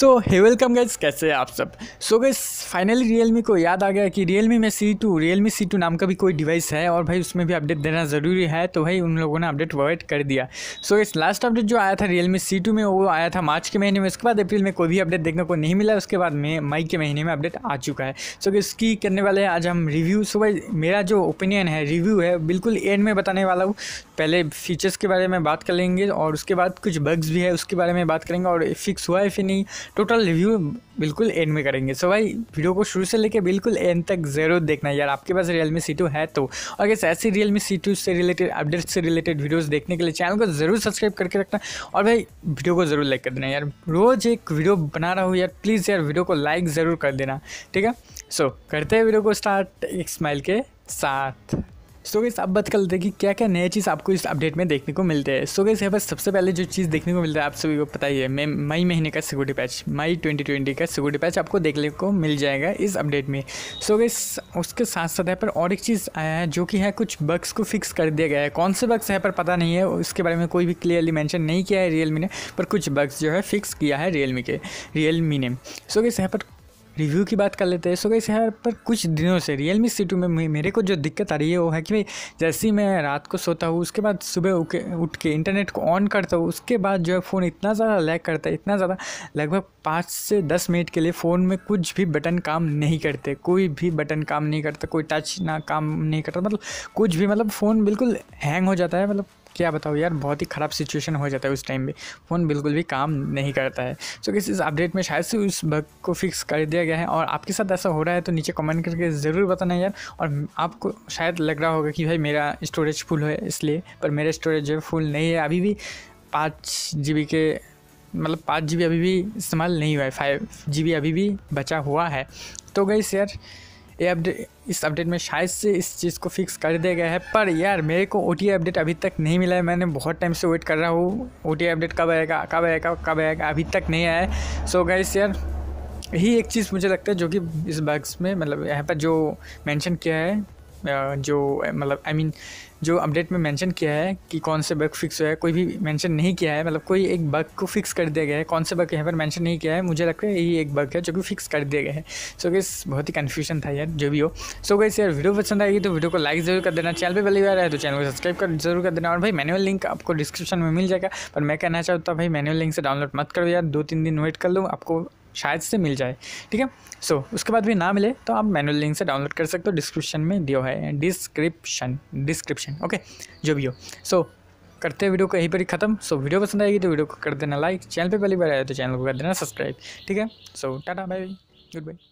सो हे welcome guys कैसे हैं आप सब सो गई फाइनली रियलमी को याद आ गया कि रियलमी में C two Realme C two नाम का भी कोई डिवाइस है और भाई उसमें भी अपडेट देना ज़रूरी है तो भाई उन लोगों ने अपडेट प्रोवाइड कर दिया सो इस लास्ट अपडेट जो आया था रियलमी सी टू में वो आया था मार्च के महीने में उसके बाद अप्रैल में कोई भी अपडेट देखने को नहीं मिला उसके बाद में मई के महीने में अपडेट आ चुका है सो so, इसकी करने वाले हैं आज हम रिव्यू सो भाई मेरा जो ओपिनियन है रिव्यू है बिल्कुल एंड में बताने वाला हूँ पहले फीचर्स के बारे में बात कर लेंगे और उसके बाद कुछ बग्स भी है उसके बारे में बात करेंगे और फिक्स हुआ है फिर नहीं टोटल रिव्यू बिल्कुल एंड में करेंगे सो भाई वीडियो को शुरू से लेकर बिल्कुल एंड तक ज़रूर देखना यार आपके पास रियल मी सी टू है तो और अगर ऐसी रियल मी सी टू से रिलेटेड अपडेट से रिलेटेड वीडियोस देखने के लिए चैनल को ज़रूर सब्सक्राइब करके रखना और भाई वीडियो को ज़रूर लाइक कर देना यार रोज़ एक वीडियो बना रहा हूँ यार प्लीज़ यार वीडियो को लाइक ज़रूर कर देना ठीक है सो करते हैं वीडियो को स्टार्ट एक स्माइल के साथ सो गैस आप बात कर लेते हैं कि क्या क्या नया चीज़ आपको इस अपडेट में देखने को मिलते हैं सो गैस यहाँ पर सबसे पहले जो चीज़ देखने को मिलता है आप सभी को पता ही है मई मई महीने का सिक्योरिटी पैच मई 2020 का सिक्योरिटी पैच आपको देखने को मिल जाएगा इस अपडेट में सो गैस उसके साथ साथ यहाँ पर और एक चीज़ आया है जो कि है कुछ बग्स को फिक्स कर दिया गया है कौन से बग्स यहाँ पर पता नहीं है उसके बारे में कोई भी क्लियरली मैंशन नहीं किया है रियलमी ने पर कुछ बग्स जो है फिक्स किया है रियलमी के रियलमी ने सो गैस यहाँ पर रिव्यू की बात कर लेते हैं सो गई यार पर कुछ दिनों से रियल मी सी टू में मेरे को जो दिक्कत आ रही है वो है कि भाई जैसे ही मैं रात को सोता हूँ उसके बाद सुबह उठ के इंटरनेट को ऑन करता हूँ उसके बाद जो है फ़ोन इतना ज़्यादा लैग करता है इतना ज़्यादा लगभग पाँच से दस मिनट के लिए फ़ोन में कुछ भी बटन काम नहीं करते कोई भी बटन काम नहीं करता कोई टच ना काम नहीं करता मतलब कुछ भी मतलब फ़ोन बिल्कुल हैंग हो जाता है मतलब क्या बताओ यार बहुत ही ख़राब सिचुएशन हो जाता है उस टाइम में फ़ोन बिल्कुल भी काम नहीं करता है सो किस इस अपडेट में शायद से उस बग को फिक्स कर दिया गया है और आपके साथ ऐसा हो रहा है तो नीचे कमेंट करके ज़रूर बताना यार और आपको शायद लग रहा होगा कि भाई मेरा स्टोरेज फुल है इसलिए पर मेरा स्टोरेज जो है फुल नहीं है अभी भी पाँच जी के मतलब पाँच जी अभी भी इस्तेमाल नहीं हुआ है फाइव जी अभी भी बचा हुआ है तो गई यार ये अपडेट इस अपडेट में शायद से इस चीज़ को फिक्स कर दिया गया है पर यार मेरे को ओ अपडेट अभी तक नहीं मिला है मैंने बहुत टाइम से वेट कर रहा हूँ ओ अपडेट कब आएगा कब आएगा कब आएगा अभी तक नहीं आया है सो गाइस यार यही एक चीज़ मुझे लगता है जो कि इस बग्स में मतलब यहाँ पर जो मेंशन किया है जो मतलब आई I मीन mean, जो अपडेट में मेंशन किया है कि कौन से बग फिक्स हुआ है कोई भी मेंशन नहीं किया है मतलब कोई एक बग को फिक्स कर दिया गया है कौन से बग यहाँ पर मेंशन नहीं किया है मुझे लगता है यही एक बग है जो कि फिक्स कर दिया गया है सो so, गैस बहुत ही कन्फ्यूजन था यार जो भी हो सो गैस यार वीडियो पसंद आएगी तो वीडियो को लाइक जरूर कर देना चैनल पर पहली बार है तो चैनल को सब्सक्राइब कर जरूर कर देना और भाई मैनुअल लिंक आपको डिस्क्रिप्शन में मिल जाएगा पर मैं कहना चाहता हूँ भाई मैनुअल लिंक से डाउनलोड मत करो यार दो तीन दिन वेट कर लूँ आपको शायद से मिल जाए ठीक है सो so, उसके बाद भी ना मिले तो आप मैनुअल लिंक से डाउनलोड कर सकते हो डिस्क्रिप्शन में दियो है डिस्क्रिप्शन डिस्क्रिप्शन ओके जो भी हो सो so, करते हैं वीडियो को यहीं पर ही खत्म सो so, वीडियो पसंद आएगी तो वीडियो को कर देना लाइक चैनल पे पहली बार आया तो चैनल को कर देना सब्सक्राइब ठीक है so tata bye good bye